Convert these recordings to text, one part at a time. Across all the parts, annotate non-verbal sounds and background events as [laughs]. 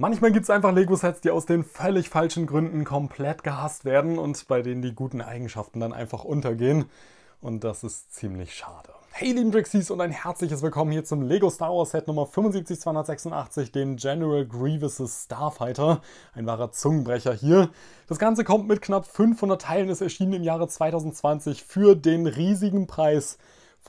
Manchmal gibt es einfach Lego-Sets, die aus den völlig falschen Gründen komplett gehasst werden und bei denen die guten Eigenschaften dann einfach untergehen. Und das ist ziemlich schade. Hey lieben Brixies und ein herzliches Willkommen hier zum Lego Star Wars Set Nummer 75286, dem General Grievous' Starfighter. Ein wahrer Zungenbrecher hier. Das Ganze kommt mit knapp 500 Teilen, ist erschienen im Jahre 2020 für den riesigen Preis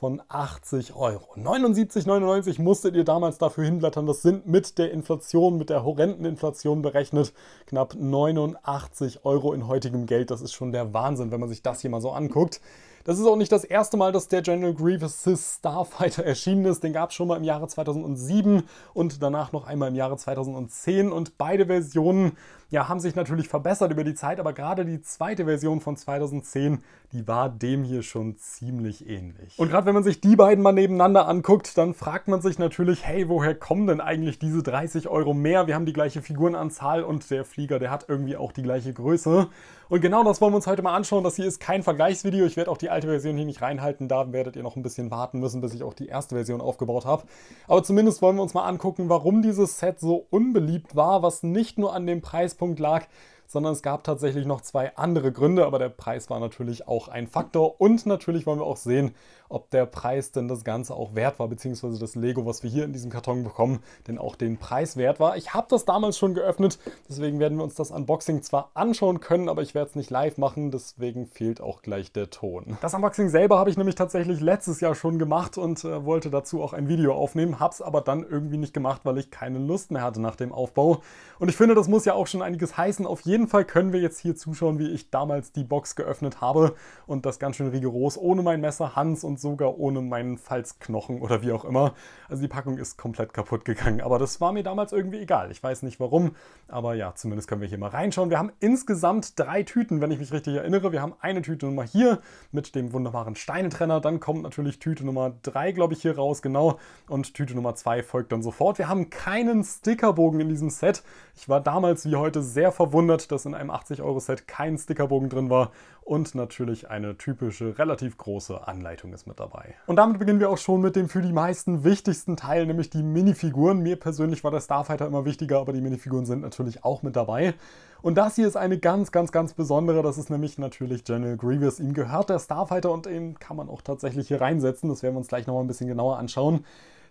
von 80 Euro. 79,99 musstet ihr damals dafür hinblättern. Das sind mit der Inflation, mit der horrenden Inflation berechnet knapp 89 Euro in heutigem Geld. Das ist schon der Wahnsinn, wenn man sich das hier mal so anguckt. Das ist auch nicht das erste Mal, dass der General Grievous Starfighter erschienen ist. Den gab es schon mal im Jahre 2007 und danach noch einmal im Jahre 2010. Und beide Versionen ja, haben sich natürlich verbessert über die Zeit, aber gerade die zweite Version von 2010, die war dem hier schon ziemlich ähnlich. Und gerade wenn man sich die beiden mal nebeneinander anguckt, dann fragt man sich natürlich, hey, woher kommen denn eigentlich diese 30 Euro mehr? Wir haben die gleiche Figurenanzahl und der Flieger, der hat irgendwie auch die gleiche Größe. Und genau das wollen wir uns heute mal anschauen. Das hier ist kein Vergleichsvideo. Ich werde auch die alte Version hier nicht reinhalten. Da werdet ihr noch ein bisschen warten müssen, bis ich auch die erste Version aufgebaut habe. Aber zumindest wollen wir uns mal angucken, warum dieses Set so unbeliebt war, was nicht nur an dem Preis Punkt lag sondern es gab tatsächlich noch zwei andere Gründe, aber der Preis war natürlich auch ein Faktor und natürlich wollen wir auch sehen, ob der Preis denn das Ganze auch wert war, beziehungsweise das Lego, was wir hier in diesem Karton bekommen, denn auch den Preis wert war. Ich habe das damals schon geöffnet, deswegen werden wir uns das Unboxing zwar anschauen können, aber ich werde es nicht live machen, deswegen fehlt auch gleich der Ton. Das Unboxing selber habe ich nämlich tatsächlich letztes Jahr schon gemacht und äh, wollte dazu auch ein Video aufnehmen, habe es aber dann irgendwie nicht gemacht, weil ich keine Lust mehr hatte nach dem Aufbau. Und ich finde, das muss ja auch schon einiges heißen. Auf jeden jeden Fall können wir jetzt hier zuschauen, wie ich damals die Box geöffnet habe und das ganz schön rigoros, ohne mein Messer, Hans und sogar ohne meinen Falzknochen oder wie auch immer. Also die Packung ist komplett kaputt gegangen, aber das war mir damals irgendwie egal. Ich weiß nicht warum, aber ja, zumindest können wir hier mal reinschauen. Wir haben insgesamt drei Tüten, wenn ich mich richtig erinnere. Wir haben eine Tüte Nummer hier mit dem wunderbaren Steinetrenner, dann kommt natürlich Tüte Nummer drei, glaube ich, hier raus, genau, und Tüte Nummer zwei folgt dann sofort. Wir haben keinen Stickerbogen in diesem Set. Ich war damals wie heute sehr verwundert, dass in einem 80-Euro-Set kein Stickerbogen drin war und natürlich eine typische, relativ große Anleitung ist mit dabei. Und damit beginnen wir auch schon mit dem für die meisten wichtigsten Teil, nämlich die Minifiguren. Mir persönlich war der Starfighter immer wichtiger, aber die Minifiguren sind natürlich auch mit dabei. Und das hier ist eine ganz, ganz, ganz besondere. Das ist nämlich natürlich General Grievous. Ihm gehört der Starfighter und den kann man auch tatsächlich hier reinsetzen. Das werden wir uns gleich nochmal ein bisschen genauer anschauen.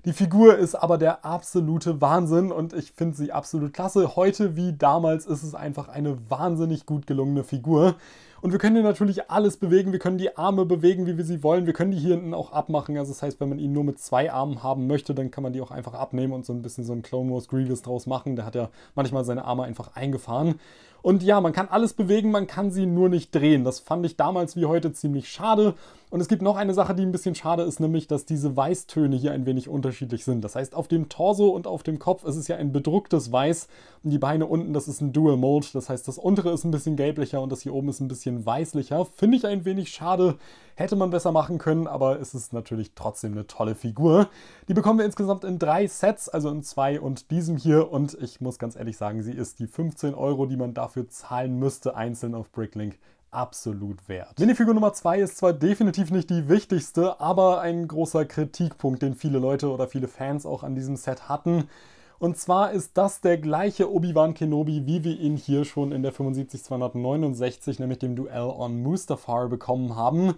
Die Figur ist aber der absolute Wahnsinn und ich finde sie absolut klasse. Heute wie damals ist es einfach eine wahnsinnig gut gelungene Figur. Und wir können hier natürlich alles bewegen. Wir können die Arme bewegen, wie wir sie wollen. Wir können die hier hinten auch abmachen. Also das heißt, wenn man ihn nur mit zwei Armen haben möchte, dann kann man die auch einfach abnehmen und so ein bisschen so ein Clone Wars Grievous draus machen. Der hat ja manchmal seine Arme einfach eingefahren. Und ja, man kann alles bewegen, man kann sie nur nicht drehen. Das fand ich damals wie heute ziemlich schade. Und es gibt noch eine Sache, die ein bisschen schade ist, nämlich, dass diese Weißtöne hier ein wenig unterschiedlich sind. Das heißt, auf dem Torso und auf dem Kopf ist es ja ein bedrucktes Weiß und die Beine unten, das ist ein Dual Mold. Das heißt, das untere ist ein bisschen gelblicher und das hier oben ist ein bisschen bisschen weißlicher. Finde ich ein wenig schade. Hätte man besser machen können, aber es ist natürlich trotzdem eine tolle Figur. Die bekommen wir insgesamt in drei Sets, also in zwei und diesem hier. Und ich muss ganz ehrlich sagen, sie ist die 15 Euro, die man dafür zahlen müsste, einzeln auf Bricklink, absolut wert. Minifigur Nummer 2 ist zwar definitiv nicht die wichtigste, aber ein großer Kritikpunkt, den viele Leute oder viele Fans auch an diesem Set hatten. Und zwar ist das der gleiche Obi-Wan Kenobi, wie wir ihn hier schon in der 75269, nämlich dem Duell on Mustafar, bekommen haben.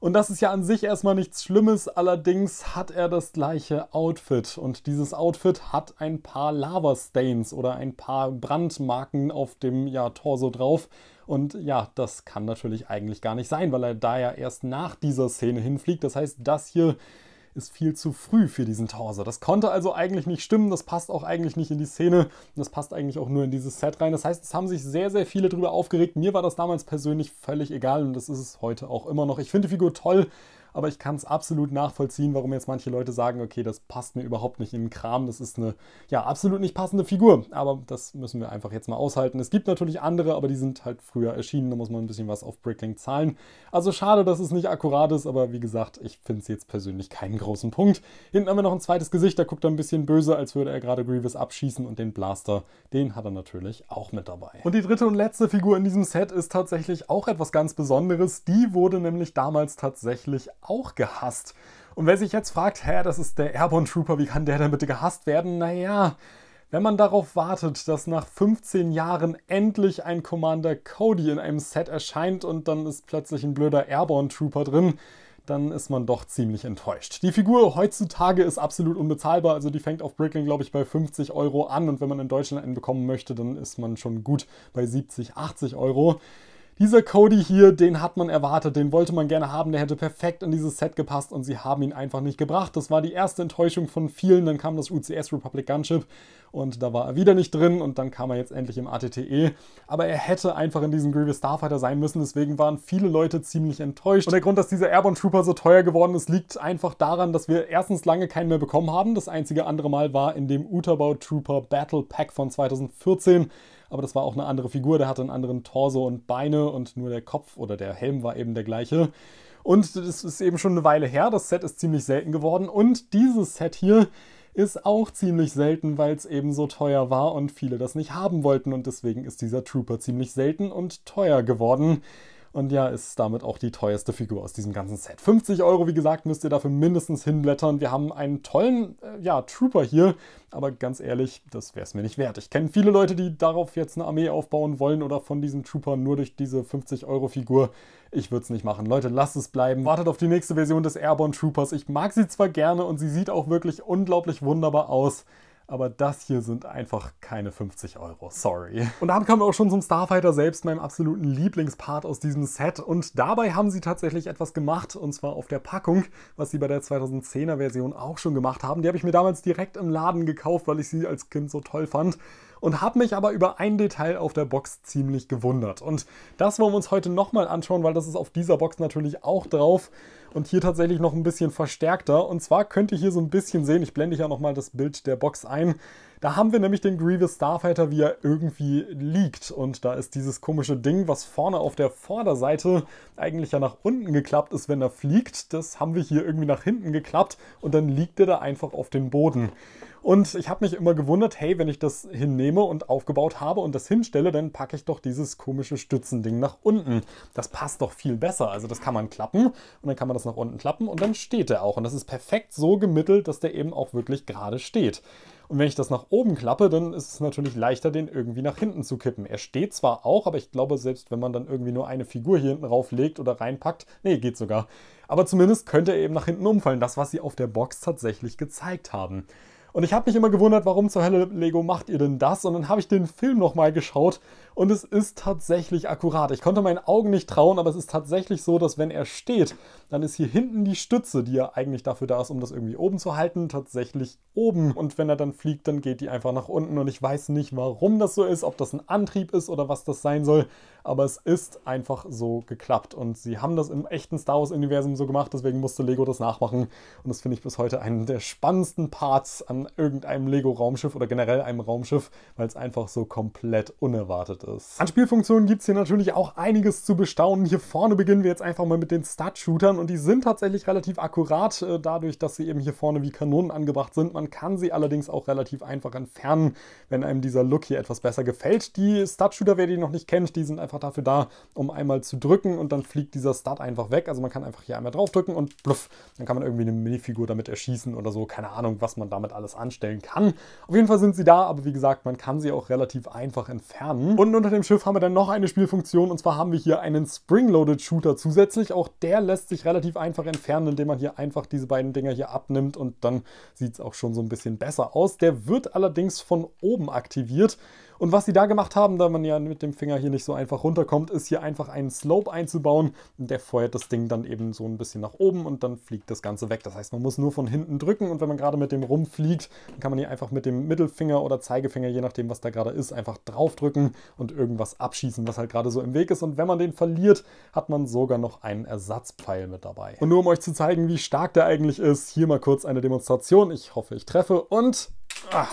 Und das ist ja an sich erstmal nichts Schlimmes, allerdings hat er das gleiche Outfit. Und dieses Outfit hat ein paar Lava-Stains oder ein paar Brandmarken auf dem ja, Torso drauf. Und ja, das kann natürlich eigentlich gar nicht sein, weil er da ja erst nach dieser Szene hinfliegt. Das heißt, das hier ist viel zu früh für diesen Torso. Das konnte also eigentlich nicht stimmen, das passt auch eigentlich nicht in die Szene, das passt eigentlich auch nur in dieses Set rein. Das heißt, es haben sich sehr, sehr viele darüber aufgeregt. Mir war das damals persönlich völlig egal und das ist es heute auch immer noch. Ich finde die Figur toll, aber ich kann es absolut nachvollziehen, warum jetzt manche Leute sagen, okay, das passt mir überhaupt nicht in den Kram, das ist eine ja absolut nicht passende Figur, aber das müssen wir einfach jetzt mal aushalten. Es gibt natürlich andere, aber die sind halt früher erschienen, da muss man ein bisschen was auf Bricklink zahlen. Also schade, dass es nicht akkurat ist, aber wie gesagt, ich finde es jetzt persönlich keinen großen Punkt. Hinten haben wir noch ein zweites Gesicht, da guckt er ein bisschen böse, als würde er gerade Grievous abschießen und den Blaster, den hat er natürlich auch mit dabei. Und die dritte und letzte Figur in diesem Set ist tatsächlich auch etwas ganz Besonderes. Die wurde nämlich damals tatsächlich auch gehasst. Und wer sich jetzt fragt, hä, das ist der Airborne Trooper, wie kann der denn bitte gehasst werden? Naja, wenn man darauf wartet, dass nach 15 Jahren endlich ein Commander Cody in einem Set erscheint und dann ist plötzlich ein blöder Airborne Trooper drin, dann ist man doch ziemlich enttäuscht. Die Figur heutzutage ist absolut unbezahlbar, also die fängt auf Brickling, glaube ich, bei 50 Euro an und wenn man in Deutschland einen bekommen möchte, dann ist man schon gut bei 70, 80 Euro. Dieser Cody hier, den hat man erwartet, den wollte man gerne haben, der hätte perfekt in dieses Set gepasst und sie haben ihn einfach nicht gebracht. Das war die erste Enttäuschung von vielen, dann kam das UCS Republic Gunship und da war er wieder nicht drin und dann kam er jetzt endlich im ATTE. Aber er hätte einfach in diesem Grievous Starfighter sein müssen, deswegen waren viele Leute ziemlich enttäuscht. Und der Grund, dass dieser Airborne Trooper so teuer geworden ist, liegt einfach daran, dass wir erstens lange keinen mehr bekommen haben. Das einzige andere Mal war in dem Utabau Trooper Battle Pack von 2014 aber das war auch eine andere Figur, der hatte einen anderen Torso und Beine und nur der Kopf oder der Helm war eben der gleiche. Und das ist eben schon eine Weile her, das Set ist ziemlich selten geworden und dieses Set hier ist auch ziemlich selten, weil es eben so teuer war und viele das nicht haben wollten und deswegen ist dieser Trooper ziemlich selten und teuer geworden. Und ja, ist damit auch die teuerste Figur aus diesem ganzen Set. 50 Euro, wie gesagt, müsst ihr dafür mindestens hinblättern. Wir haben einen tollen, äh, ja, Trooper hier. Aber ganz ehrlich, das wäre es mir nicht wert. Ich kenne viele Leute, die darauf jetzt eine Armee aufbauen wollen oder von diesem Trooper nur durch diese 50-Euro-Figur. Ich würde es nicht machen. Leute, lasst es bleiben. Wartet auf die nächste Version des Airborne Troopers. Ich mag sie zwar gerne und sie sieht auch wirklich unglaublich wunderbar aus aber das hier sind einfach keine 50 Euro, sorry. [laughs] Und damit kommen wir auch schon zum Starfighter selbst, meinem absoluten Lieblingspart aus diesem Set. Und dabei haben sie tatsächlich etwas gemacht, und zwar auf der Packung, was sie bei der 2010er Version auch schon gemacht haben. Die habe ich mir damals direkt im Laden gekauft, weil ich sie als Kind so toll fand und habe mich aber über ein Detail auf der Box ziemlich gewundert. Und das wollen wir uns heute nochmal anschauen, weil das ist auf dieser Box natürlich auch drauf und hier tatsächlich noch ein bisschen verstärkter. Und zwar könnt ihr hier so ein bisschen sehen, ich blende ja nochmal das Bild der Box ein, da haben wir nämlich den Grievous Starfighter, wie er irgendwie liegt. Und da ist dieses komische Ding, was vorne auf der Vorderseite eigentlich ja nach unten geklappt ist, wenn er fliegt. Das haben wir hier irgendwie nach hinten geklappt und dann liegt er da einfach auf dem Boden. Und ich habe mich immer gewundert, hey, wenn ich das hinnehme und aufgebaut habe und das hinstelle, dann packe ich doch dieses komische Stützending nach unten. Das passt doch viel besser. Also das kann man klappen und dann kann man das nach unten klappen und dann steht er auch. Und das ist perfekt so gemittelt, dass der eben auch wirklich gerade steht. Und wenn ich das nach oben klappe, dann ist es natürlich leichter, den irgendwie nach hinten zu kippen. Er steht zwar auch, aber ich glaube, selbst wenn man dann irgendwie nur eine Figur hier hinten rauflegt oder reinpackt, nee, geht sogar. Aber zumindest könnte er eben nach hinten umfallen, das, was sie auf der Box tatsächlich gezeigt haben. Und ich habe mich immer gewundert, warum zur Hölle Lego macht ihr denn das? Und dann habe ich den Film nochmal geschaut und es ist tatsächlich akkurat. Ich konnte meinen Augen nicht trauen, aber es ist tatsächlich so, dass wenn er steht, dann ist hier hinten die Stütze, die ja eigentlich dafür da ist, um das irgendwie oben zu halten, tatsächlich oben. Und wenn er dann fliegt, dann geht die einfach nach unten. Und ich weiß nicht, warum das so ist, ob das ein Antrieb ist oder was das sein soll aber es ist einfach so geklappt. Und sie haben das im echten Star Wars-Universum so gemacht, deswegen musste Lego das nachmachen. Und das finde ich bis heute einen der spannendsten Parts an irgendeinem Lego-Raumschiff oder generell einem Raumschiff, weil es einfach so komplett unerwartet ist. An Spielfunktionen gibt es hier natürlich auch einiges zu bestaunen. Hier vorne beginnen wir jetzt einfach mal mit den Stud-Shootern und die sind tatsächlich relativ akkurat, äh, dadurch, dass sie eben hier vorne wie Kanonen angebracht sind. Man kann sie allerdings auch relativ einfach entfernen, wenn einem dieser Look hier etwas besser gefällt. Die Stud-Shooter, wer die noch nicht kennt, die sind einfach einfach dafür da, um einmal zu drücken und dann fliegt dieser Start einfach weg. Also man kann einfach hier einmal draufdrücken und bluff, dann kann man irgendwie eine Minifigur damit erschießen oder so. Keine Ahnung, was man damit alles anstellen kann. Auf jeden Fall sind sie da, aber wie gesagt, man kann sie auch relativ einfach entfernen. Und unter dem Schiff haben wir dann noch eine Spielfunktion und zwar haben wir hier einen Spring-Loaded Shooter zusätzlich. Auch der lässt sich relativ einfach entfernen, indem man hier einfach diese beiden Dinger hier abnimmt und dann sieht es auch schon so ein bisschen besser aus. Der wird allerdings von oben aktiviert und was sie da gemacht haben, da man ja mit dem Finger hier nicht so einfach runterkommt, ist hier einfach einen Slope einzubauen. Der feuert das Ding dann eben so ein bisschen nach oben und dann fliegt das Ganze weg. Das heißt, man muss nur von hinten drücken und wenn man gerade mit dem rumfliegt, dann kann man hier einfach mit dem Mittelfinger oder Zeigefinger, je nachdem was da gerade ist, einfach draufdrücken und irgendwas abschießen, was halt gerade so im Weg ist. Und wenn man den verliert, hat man sogar noch einen Ersatzpfeil mit dabei. Und nur um euch zu zeigen, wie stark der eigentlich ist, hier mal kurz eine Demonstration. Ich hoffe, ich treffe und... Ah,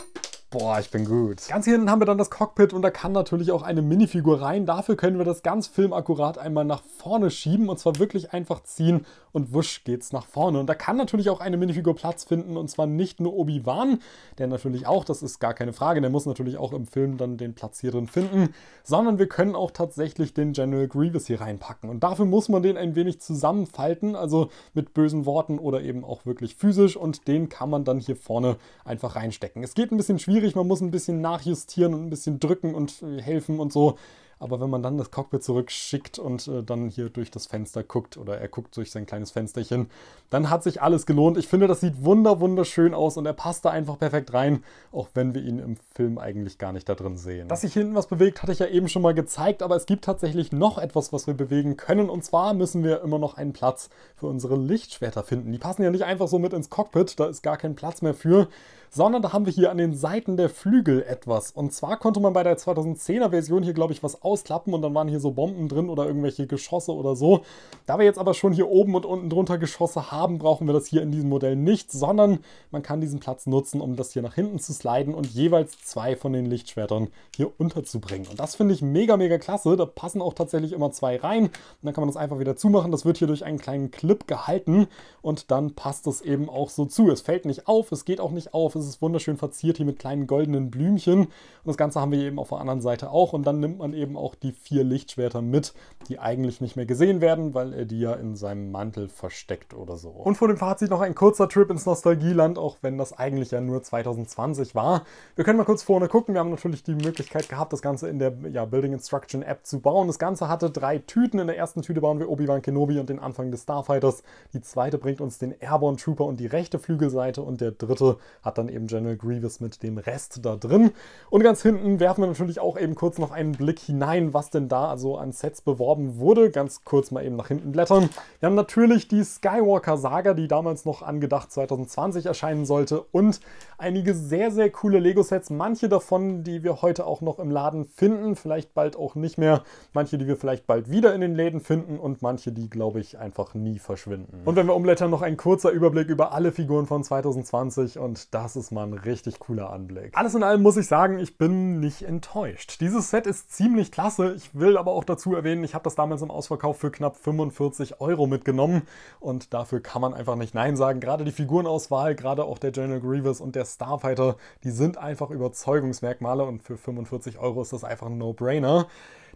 Boah, ich bin gut. Ganz hier hinten haben wir dann das Cockpit und da kann natürlich auch eine Minifigur rein. Dafür können wir das ganz filmakkurat einmal nach vorne schieben und zwar wirklich einfach ziehen und wusch geht's nach vorne. Und da kann natürlich auch eine Minifigur Platz finden und zwar nicht nur Obi-Wan, der natürlich auch, das ist gar keine Frage, der muss natürlich auch im Film dann den Platz hier drin finden, sondern wir können auch tatsächlich den General Grievous hier reinpacken. Und dafür muss man den ein wenig zusammenfalten, also mit bösen Worten oder eben auch wirklich physisch und den kann man dann hier vorne einfach reinstecken. Es geht ein bisschen schwierig schwierig, man muss ein bisschen nachjustieren und ein bisschen drücken und äh, helfen und so. Aber wenn man dann das Cockpit zurückschickt und äh, dann hier durch das Fenster guckt oder er guckt durch sein kleines Fensterchen, dann hat sich alles gelohnt. Ich finde, das sieht wunder wunderschön aus und er passt da einfach perfekt rein, auch wenn wir ihn im Film eigentlich gar nicht da drin sehen. Dass sich hinten was bewegt, hatte ich ja eben schon mal gezeigt, aber es gibt tatsächlich noch etwas, was wir bewegen können. Und zwar müssen wir immer noch einen Platz für unsere Lichtschwerter finden. Die passen ja nicht einfach so mit ins Cockpit, da ist gar kein Platz mehr für sondern da haben wir hier an den Seiten der Flügel etwas. Und zwar konnte man bei der 2010er Version hier, glaube ich, was ausklappen und dann waren hier so Bomben drin oder irgendwelche Geschosse oder so. Da wir jetzt aber schon hier oben und unten drunter Geschosse haben, brauchen wir das hier in diesem Modell nicht, sondern man kann diesen Platz nutzen, um das hier nach hinten zu sliden und jeweils zwei von den Lichtschwertern hier unterzubringen. Und das finde ich mega, mega klasse. Da passen auch tatsächlich immer zwei rein. Und dann kann man das einfach wieder zumachen. Das wird hier durch einen kleinen Clip gehalten und dann passt das eben auch so zu. Es fällt nicht auf, es geht auch nicht auf, es ist wunderschön verziert hier mit kleinen goldenen Blümchen. Und das Ganze haben wir eben auf der anderen Seite auch. Und dann nimmt man eben auch die vier Lichtschwerter mit, die eigentlich nicht mehr gesehen werden, weil er die ja in seinem Mantel versteckt oder so. Und vor dem Fazit noch ein kurzer Trip ins Nostalgieland, auch wenn das eigentlich ja nur 2020 war. Wir können mal kurz vorne gucken. Wir haben natürlich die Möglichkeit gehabt, das Ganze in der ja, Building Instruction App zu bauen. Das Ganze hatte drei Tüten. In der ersten Tüte bauen wir Obi-Wan Kenobi und den Anfang des Starfighters. Die zweite bringt uns den Airborne Trooper und die rechte Flügelseite und der dritte hat dann eben General Grievous mit dem Rest da drin. Und ganz hinten werfen wir natürlich auch eben kurz noch einen Blick hinein, was denn da also an Sets beworben wurde. Ganz kurz mal eben nach hinten blättern. Wir haben natürlich die Skywalker-Saga, die damals noch angedacht 2020 erscheinen sollte und einige sehr, sehr coole Lego-Sets. Manche davon, die wir heute auch noch im Laden finden, vielleicht bald auch nicht mehr. Manche, die wir vielleicht bald wieder in den Läden finden und manche, die, glaube ich, einfach nie verschwinden. Und wenn wir umblättern, noch ein kurzer Überblick über alle Figuren von 2020 und das ist ist mal ein richtig cooler Anblick. Alles in allem muss ich sagen, ich bin nicht enttäuscht. Dieses Set ist ziemlich klasse. Ich will aber auch dazu erwähnen, ich habe das damals im Ausverkauf für knapp 45 Euro mitgenommen und dafür kann man einfach nicht Nein sagen. Gerade die Figurenauswahl, gerade auch der General Grievous und der Starfighter, die sind einfach Überzeugungsmerkmale und für 45 Euro ist das einfach ein No-Brainer.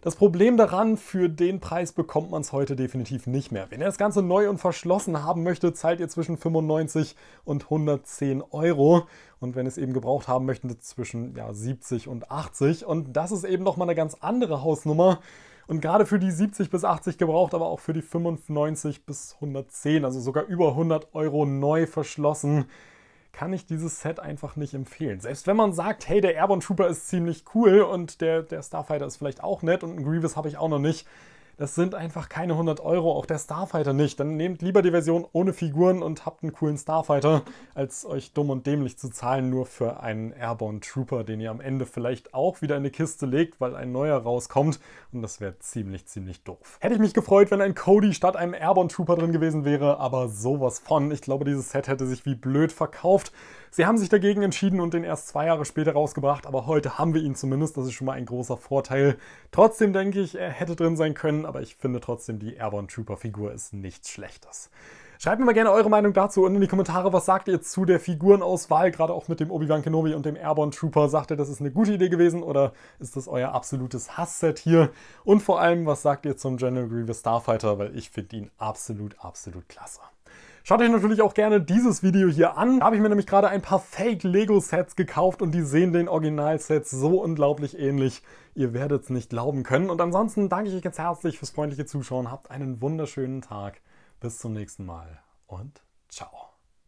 Das Problem daran, für den Preis bekommt man es heute definitiv nicht mehr. Wenn ihr das Ganze neu und verschlossen haben möchtet, zahlt ihr zwischen 95 und 110 Euro. Und wenn ihr es eben gebraucht haben möchtet, zwischen ja, 70 und 80. Und das ist eben nochmal eine ganz andere Hausnummer. Und gerade für die 70 bis 80 gebraucht, aber auch für die 95 bis 110, also sogar über 100 Euro neu verschlossen, kann ich dieses Set einfach nicht empfehlen. Selbst wenn man sagt, hey, der Airborne Trooper ist ziemlich cool und der, der Starfighter ist vielleicht auch nett und ein Grievous habe ich auch noch nicht, das sind einfach keine 100 Euro, auch der Starfighter nicht. Dann nehmt lieber die Version ohne Figuren und habt einen coolen Starfighter, als euch dumm und dämlich zu zahlen nur für einen Airborne Trooper, den ihr am Ende vielleicht auch wieder in eine Kiste legt, weil ein neuer rauskommt. Und das wäre ziemlich, ziemlich doof. Hätte ich mich gefreut, wenn ein Cody statt einem Airborne Trooper drin gewesen wäre, aber sowas von. Ich glaube, dieses Set hätte sich wie blöd verkauft. Sie haben sich dagegen entschieden und den erst zwei Jahre später rausgebracht, aber heute haben wir ihn zumindest. Das ist schon mal ein großer Vorteil. Trotzdem denke ich, er hätte drin sein können an, aber ich finde trotzdem, die Airborne Trooper-Figur ist nichts Schlechtes. Schreibt mir mal gerne eure Meinung dazu und in die Kommentare. Was sagt ihr zu der Figurenauswahl, gerade auch mit dem Obi-Wan Kenobi und dem Airborne Trooper? Sagt ihr, das ist eine gute Idee gewesen oder ist das euer absolutes Hassset hier? Und vor allem, was sagt ihr zum General Grievous Starfighter, weil ich finde ihn absolut, absolut klasse. Schaut euch natürlich auch gerne dieses Video hier an. Da habe ich mir nämlich gerade ein paar Fake-Lego-Sets gekauft und die sehen den Original-Sets so unglaublich ähnlich. Ihr werdet es nicht glauben können. Und ansonsten danke ich euch ganz herzlich fürs freundliche Zuschauen. Habt einen wunderschönen Tag. Bis zum nächsten Mal und ciao.